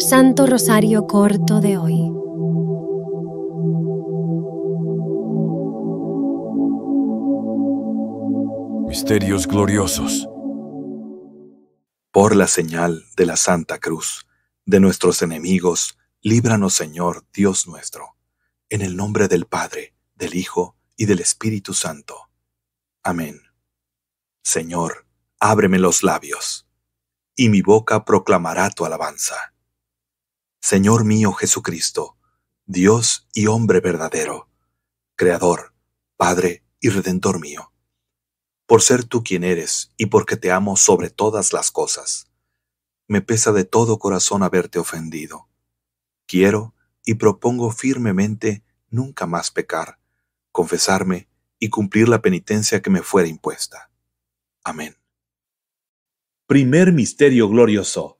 Santo Rosario Corto de hoy. Misterios gloriosos. Por la señal de la Santa Cruz, de nuestros enemigos, líbranos Señor Dios nuestro, en el nombre del Padre, del Hijo y del Espíritu Santo. Amén. Señor, ábreme los labios, y mi boca proclamará tu alabanza. Señor mío Jesucristo, Dios y hombre verdadero, Creador, Padre y Redentor mío, por ser tú quien eres y porque te amo sobre todas las cosas. Me pesa de todo corazón haberte ofendido. Quiero y propongo firmemente nunca más pecar, confesarme y cumplir la penitencia que me fuera impuesta. Amén. Primer Misterio Glorioso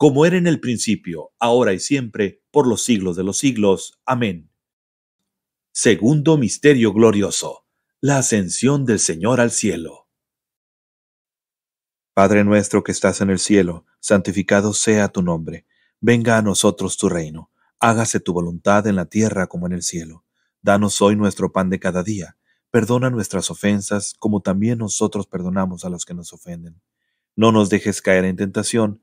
como era en el principio, ahora y siempre, por los siglos de los siglos. Amén. Segundo Misterio Glorioso. La ascensión del Señor al cielo. Padre nuestro que estás en el cielo, santificado sea tu nombre. Venga a nosotros tu reino. Hágase tu voluntad en la tierra como en el cielo. Danos hoy nuestro pan de cada día. Perdona nuestras ofensas como también nosotros perdonamos a los que nos ofenden. No nos dejes caer en tentación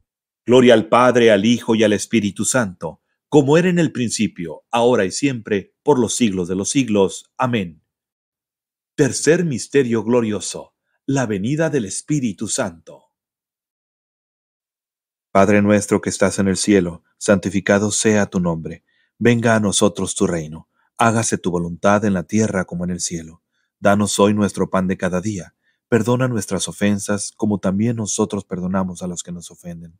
Gloria al Padre, al Hijo y al Espíritu Santo, como era en el principio, ahora y siempre, por los siglos de los siglos. Amén. Tercer misterio glorioso, la venida del Espíritu Santo. Padre nuestro que estás en el cielo, santificado sea tu nombre. Venga a nosotros tu reino. Hágase tu voluntad en la tierra como en el cielo. Danos hoy nuestro pan de cada día. Perdona nuestras ofensas como también nosotros perdonamos a los que nos ofenden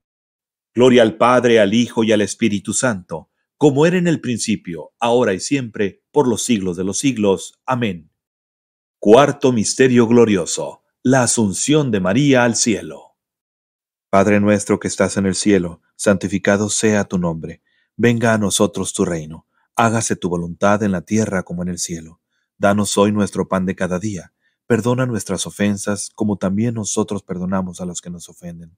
Gloria al Padre, al Hijo y al Espíritu Santo, como era en el principio, ahora y siempre, por los siglos de los siglos. Amén. Cuarto Misterio Glorioso. La Asunción de María al Cielo. Padre nuestro que estás en el cielo, santificado sea tu nombre. Venga a nosotros tu reino. Hágase tu voluntad en la tierra como en el cielo. Danos hoy nuestro pan de cada día. Perdona nuestras ofensas como también nosotros perdonamos a los que nos ofenden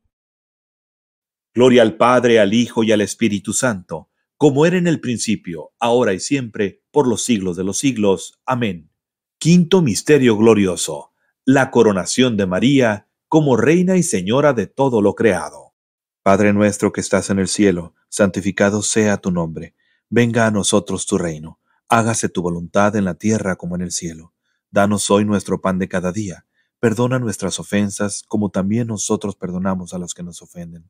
Gloria al Padre, al Hijo y al Espíritu Santo, como era en el principio, ahora y siempre, por los siglos de los siglos. Amén. Quinto Misterio Glorioso. La coronación de María como Reina y Señora de todo lo creado. Padre nuestro que estás en el cielo, santificado sea tu nombre. Venga a nosotros tu reino. Hágase tu voluntad en la tierra como en el cielo. Danos hoy nuestro pan de cada día. Perdona nuestras ofensas como también nosotros perdonamos a los que nos ofenden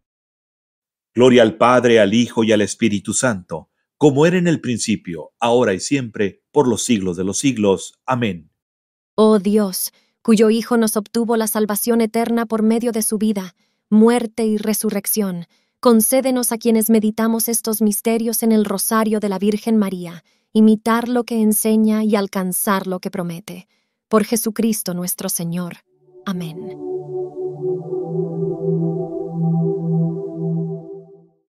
Gloria al Padre, al Hijo y al Espíritu Santo, como era en el principio, ahora y siempre, por los siglos de los siglos. Amén. Oh Dios, cuyo Hijo nos obtuvo la salvación eterna por medio de su vida, muerte y resurrección, concédenos a quienes meditamos estos misterios en el rosario de la Virgen María, imitar lo que enseña y alcanzar lo que promete. Por Jesucristo nuestro Señor. Amén.